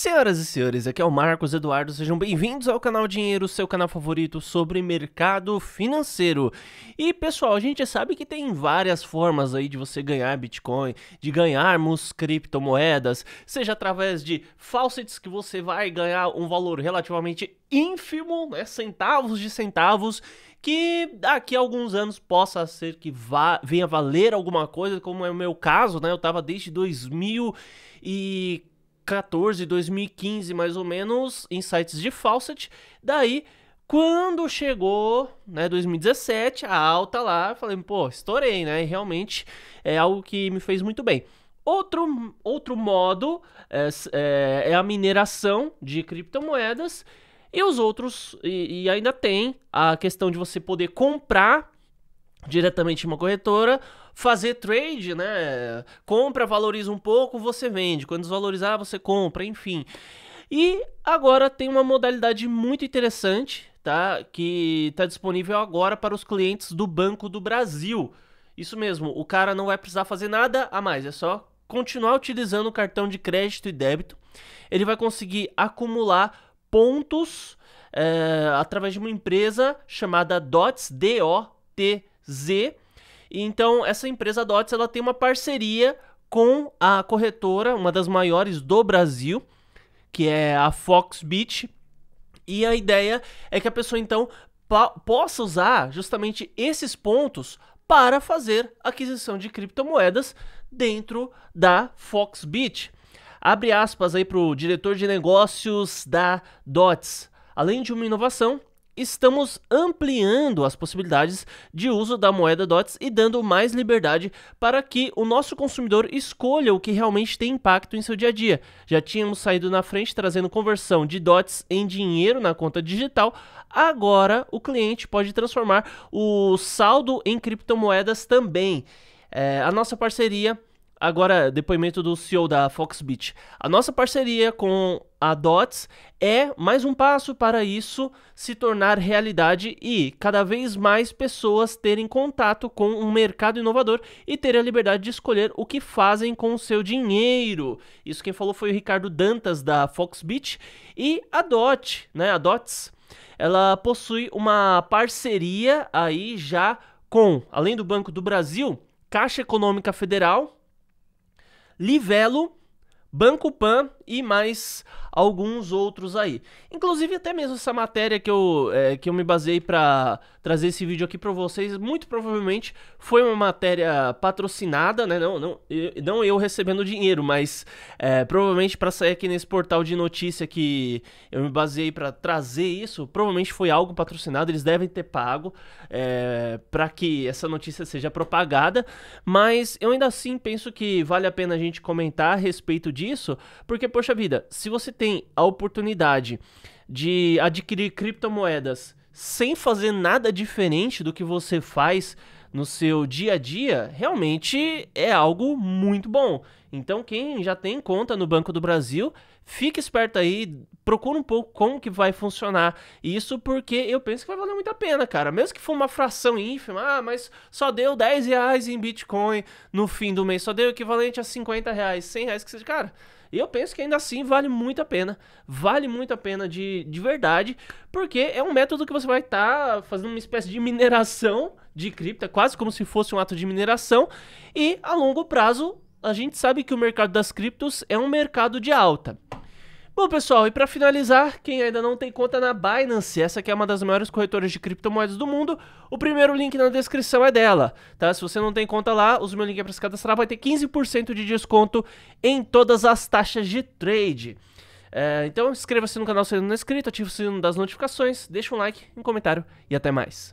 Senhoras e senhores, aqui é o Marcos Eduardo, sejam bem-vindos ao canal Dinheiro, seu canal favorito sobre mercado financeiro. E pessoal, a gente sabe que tem várias formas aí de você ganhar Bitcoin, de ganharmos criptomoedas, seja através de faucets que você vai ganhar um valor relativamente ínfimo, né, centavos de centavos, que daqui a alguns anos possa ser que vá, venha valer alguma coisa, como é o meu caso, né? Eu tava desde 2000 e 2014, 2015 mais ou menos, em sites de Fawcett. Daí, quando chegou, né, 2017, a alta lá, falei, pô, estourei, né? E realmente é algo que me fez muito bem. Outro, outro modo é, é, é a mineração de criptomoedas. E os outros, e, e ainda tem a questão de você poder comprar diretamente uma corretora, fazer trade, né? Compra, valoriza um pouco, você vende. Quando desvalorizar, você compra, enfim. E agora tem uma modalidade muito interessante, tá? Que está disponível agora para os clientes do Banco do Brasil. Isso mesmo, o cara não vai precisar fazer nada a mais, é só continuar utilizando o cartão de crédito e débito. Ele vai conseguir acumular pontos é, através de uma empresa chamada DOTS, D-O-T-S Z. E então essa empresa Dots ela tem uma parceria com a corretora, uma das maiores do Brasil, que é a Foxbit. E a ideia é que a pessoa então possa usar justamente esses pontos para fazer aquisição de criptomoedas dentro da Foxbit. Abre aspas aí para o diretor de negócios da DOTS. Além de uma inovação, estamos ampliando as possibilidades de uso da moeda DOTS e dando mais liberdade para que o nosso consumidor escolha o que realmente tem impacto em seu dia a dia. Já tínhamos saído na frente trazendo conversão de DOTS em dinheiro na conta digital, agora o cliente pode transformar o saldo em criptomoedas também. É, a nossa parceria Agora, depoimento do CEO da Foxbit. A nossa parceria com a Dots é mais um passo para isso se tornar realidade e cada vez mais pessoas terem contato com um mercado inovador e terem a liberdade de escolher o que fazem com o seu dinheiro. Isso quem falou foi o Ricardo Dantas da Foxbit e a Dot, né? A Dots. Ela possui uma parceria aí já com, além do Banco do Brasil, Caixa Econômica Federal, Livelo, Banco Pan e mais alguns outros aí. Inclusive até mesmo essa matéria que eu, é, que eu me basei para trazer esse vídeo aqui para vocês, muito provavelmente foi uma matéria patrocinada, né? Não, não, eu, não eu recebendo dinheiro, mas é, provavelmente para sair aqui nesse portal de notícia que eu me baseei para trazer isso, provavelmente foi algo patrocinado, eles devem ter pago é, para que essa notícia seja propagada, mas eu ainda assim penso que vale a pena a gente comentar a respeito disso, porque por poxa vida, se você tem a oportunidade de adquirir criptomoedas sem fazer nada diferente do que você faz no seu dia a dia, realmente é algo muito bom. Então, quem já tem conta no Banco do Brasil fica esperto aí, procura um pouco como que vai funcionar isso, porque eu penso que vai valer muito a pena, cara. Mesmo que for uma fração ínfima, ah, mas só deu 10 reais em Bitcoin no fim do mês, só deu o equivalente a 50 reais, 100 reais, que seja, cara... E eu penso que ainda assim vale muito a pena. Vale muito a pena de, de verdade, porque é um método que você vai estar tá fazendo uma espécie de mineração de cripto, é quase como se fosse um ato de mineração, e a longo prazo a gente sabe que o mercado das criptos é um mercado de alta. Bom, pessoal, e para finalizar, quem ainda não tem conta na Binance, essa que é uma das maiores corretoras de criptomoedas do mundo, o primeiro link na descrição é dela, tá? Se você não tem conta lá, usa o meu link para se cadastrar, vai ter 15% de desconto em todas as taxas de trade. É, então inscreva-se no canal se ainda não é inscrito, ative o sino das notificações, deixa um like, um comentário e até mais.